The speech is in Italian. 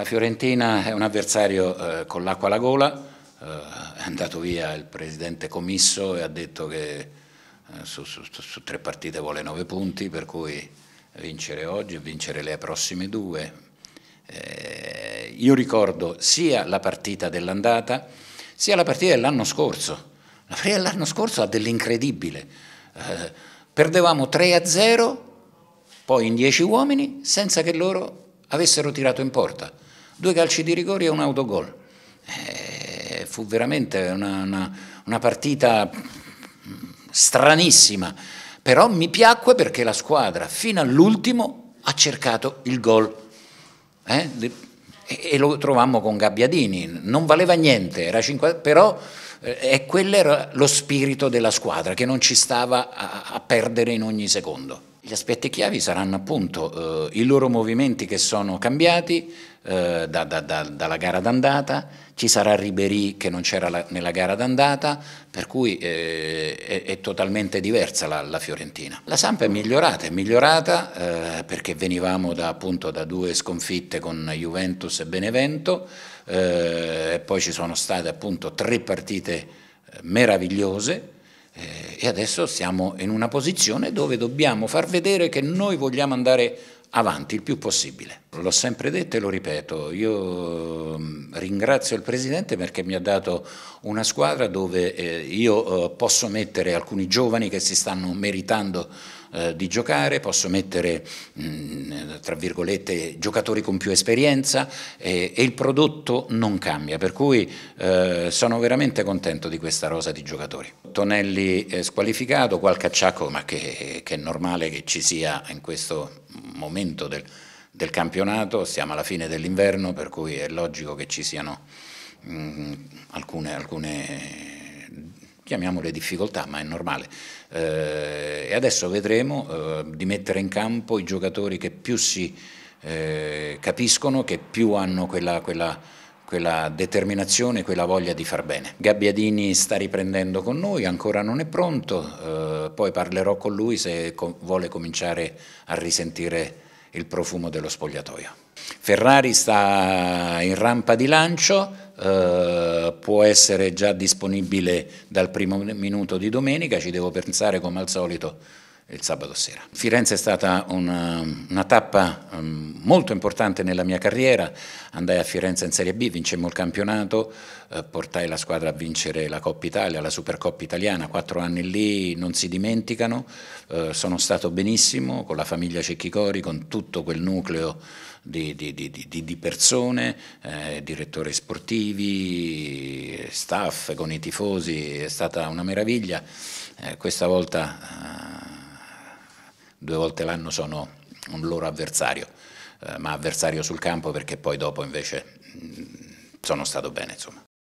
La Fiorentina è un avversario eh, con l'acqua alla gola, eh, è andato via il presidente Comisso e ha detto che eh, su, su, su, tre partite vuole nove punti, per cui vincere oggi e vincere le prossime due. Eh, io ricordo sia la partita dell'andata sia la partita dell'anno scorso. La partita dell'anno scorso ha dell'incredibile. Eh, perdevamo 3 0, poi in 10 uomini, senza che loro avessero tirato in porta due calci di rigore e un autogol. Eh, fu veramente una, una, una partita stranissima, però mi piacque perché la squadra fino all'ultimo ha cercato il gol. Eh? e lo trovammo con Gabbiadini, non valeva niente, 50, però eh, quello era lo spirito della squadra che non ci stava a, a perdere in ogni secondo. Gli aspetti chiavi saranno appunto eh, i loro movimenti che sono cambiati, eh, da, da, da, dalla gara d'andata, ci sarà Ribéry che non c'era la, nella gara d'andata, per cui eh, è, è, totalmente diversa la, la, Fiorentina. La Sampa è migliorata, è migliorata eh, perché venivamo da, appunto da due sconfitte con Juventus e Benevento, eh, e poi ci sono state appunto tre partite eh, meravigliose eh, e adesso siamo in una posizione dove dobbiamo far vedere che noi vogliamo andare avanti il più possibile. L'ho sempre detto e lo ripeto, io mm, ringrazio il Presidente perché mi ha dato una squadra dove eh, io eh, posso mettere alcuni giovani che si stanno meritando eh, di giocare, posso mettere mm, tra virgolette giocatori con più esperienza e, il prodotto non cambia, per cui sono veramente contento di questa rosa di giocatori. Tonelli squalificato, qualche acciacco ma che, è normale che ci sia in questo momento momento del, del campionato, siamo alla fine dell'inverno, per cui è logico che ci siano mh, mm, alcune, alcune, chiamiamole difficoltà, ma è normale. Eh, e adesso vedremo eh, di mettere in campo i giocatori che più si eh, capiscono, che più hanno quella, quella quella determinazione, quella voglia di far bene. Gabbiadini sta riprendendo con noi, ancora non è pronto, eh, poi parlerò con lui se co vuole cominciare a risentire il profumo dello spogliatoio. Ferrari sta in rampa di lancio, eh, può essere già disponibile dal primo minuto di domenica, ci devo pensare come al solito il sabato sera. Firenze è stata una, um, una tappa um, molto importante nella mia carriera, andai a Firenze in Serie B, vincemmo il campionato, eh, portai la squadra a vincere la Coppa Italia, la Supercoppa Italiana, quattro anni lì non si dimenticano, eh, sono stato benissimo con la famiglia Cecchicori, con tutto quel nucleo di, di, di, di persone, eh, direttori sportivi, staff, con i tifosi, è stata una meraviglia, eh, questa volta eh, due volte l'anno sono un loro avversario, eh, ma avversario sul campo perché poi dopo invece mh, mm, sono stato bene. Insomma.